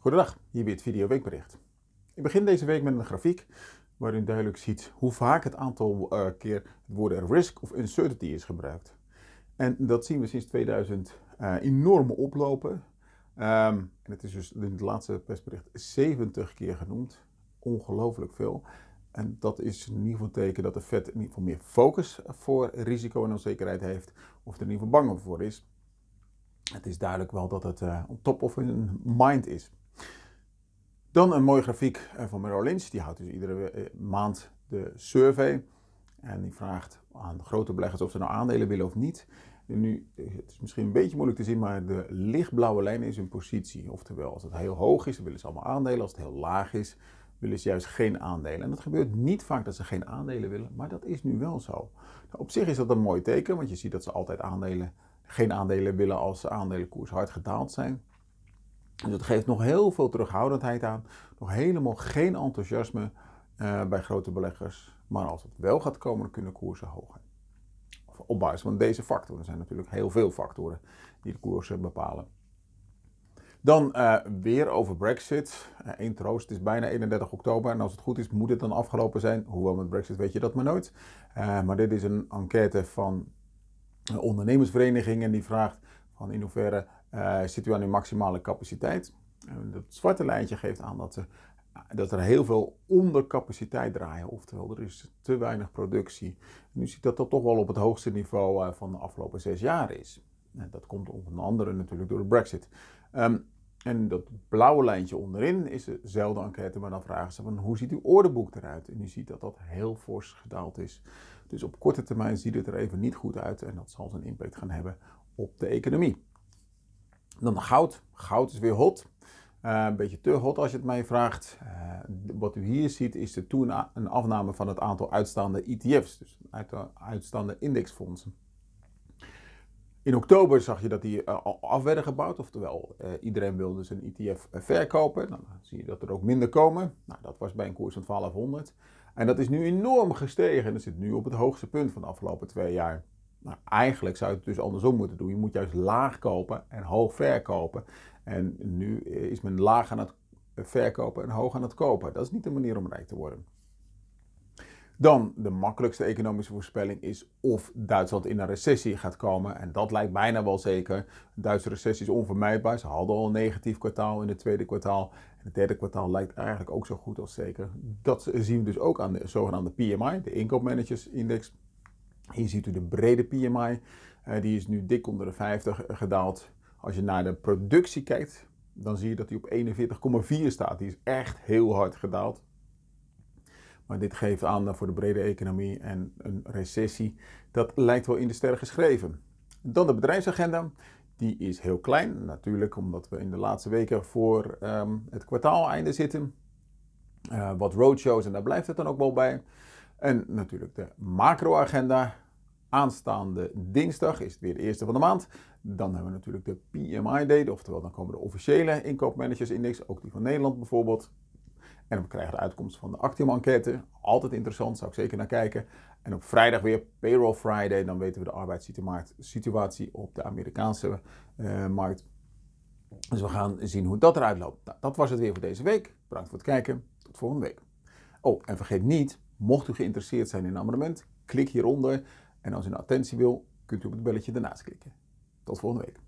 Goedendag, hier weer het video weekbericht. Ik begin deze week met een grafiek waarin duidelijk ziet hoe vaak het aantal eh, keer het woord risk of uncertainty is gebruikt. En dat zien we sinds 2000 uh, enorm oplopen. Ehm, en het is dus in het laatste persbericht 70 keer genoemd. Ongelooflijk veel. En dat is in ieder geval teken dat de Fed in ieder geval meer focus voor risico en onzekerheid heeft. Of er in ieder geval bang voor is. Het is duidelijk wel dat het uh, on top of een mind is. Dan een mooie grafiek eh, van Merrill Lynch. Die houdt dus iedere eh, maand de survey. En die vraagt aan grote beleggers of ze nou aandelen willen of niet. En nu, eh, het is misschien een beetje moeilijk te zien, maar de lichtblauwe lijn is hun positie. Oftewel, als het heel hoog is, dan willen ze allemaal aandelen. Als het heel laag is, willen ze juist geen aandelen. En dat gebeurt niet vaak dat ze geen aandelen willen, maar dat is nu wel zo. Nou, op zich is dat een mooi teken, want je ziet dat ze altijd aandelen, geen aandelen willen als de aandelenkoers hard gedaald zijn. Dus dat geeft nog heel veel terughoudendheid aan, nog helemaal geen enthousiasme eh, bij grote beleggers. Maar als het wel gaat komen, kunnen koersen hoger. Of op basis van deze factoren. Er zijn natuurlijk heel veel factoren die de koersen bepalen. Dan eh, weer over Brexit. Eén eh, troost, het is bijna 31 oktober. En als het goed is, moet het dan afgelopen zijn. Hoewel met Brexit weet je dat maar nooit. maar dit is een enquête van ondernemersverenigingen die vraagt van in hoeverre eh, zit u aan uw maximale capaciteit? En dat zwarte lijntje geeft aan dat er, dat er heel veel ondercapaciteit draaien. Oftewel, er is te weinig productie. Nu ziet dat dat toch wel op het hoogste niveau eh, van de afgelopen zes jaar is. En dat komt onder andere natuurlijk door de brexit. Ehm, en dat blauwe lijntje onderin is dezelfde enquête, maar dan vragen ze van hoe ziet uw ordeboek eruit? En u ziet dat dat heel fors gedaald is. Dus op korte termijn ziet het er even niet goed uit en dat zal zijn impact gaan hebben op de economie. Dan goud. Goud is weer hot. Eh, een beetje te hot als je het mij vraagt. Eh, wat u hier ziet is de toen afname van het aantal uitstaande ETF's, dus uit, uitstaande indexfondsen. In oktober zag je dat die eh, af werden gebouwd, oftewel iedereen wilde zijn ETF verkopen. Nou, dan zie je dat er ook minder komen. Nou, dat was bij een koers van 1200. En dat is nu enorm gestegen en zit nu op het hoogste punt van de afgelopen twee jaar. Maar eigenlijk zou je het dus andersom moeten doen. Je moet juist laag kopen en hoog verkopen. En nu is men laag aan het verkopen en hoog aan het kopen. Dat is niet de manier om rijk te worden. Dan de makkelijkste economische voorspelling is of Duitsland in een recessie gaat komen. En dat lijkt bijna wel zeker. De Duitse recessie is onvermijdbaar. Ze hadden al een negatief kwartaal in het tweede kwartaal. En het derde kwartaal lijkt eigenlijk ook zo goed als zeker. Dat zien we dus ook aan de zogenaamde PMI, de inkoopmanagersindex. Hier ziet u de brede PMI. Eh, die is nu dik onder de 50 eh, gedaald. Als je naar de productie kijkt, dan zie je dat die op 41,4 staat. Die is echt heel hard gedaald. Maar dit geeft aan dat eh, voor de brede economie en een recessie. Dat lijkt wel in de sterren geschreven. Dan de bedrijfsagenda. Die is heel klein, natuurlijk, omdat we in de laatste weken voor ehm, het kwartaaleinde zitten. wat roadshows en daar blijft het dan ook wel bij. En natuurlijk de macroagenda. Aanstaande dinsdag is het weer de eerste van de maand. Dan hebben we natuurlijk de PMI-data, oftewel dan komen de officiële inkoopmanagersindex, ook die van Nederland bijvoorbeeld. En we krijgen de uitkomst van de Actium-enquête. Altijd interessant, zou ik zeker naar kijken. En op vrijdag weer Payroll Friday. Dan weten we de arbeidssituatie op de Amerikaanse eh, markt. Dus we gaan zien hoe dat eruit loopt. Nou, dat was het weer voor deze week. Bedankt voor het kijken. Tot volgende week. Oh, en vergeet niet Mocht u geïnteresseerd zijn in een abonnement, klik hieronder. En als u een attentie wil, kunt u op het belletje daarnaast klikken. Tot volgende week.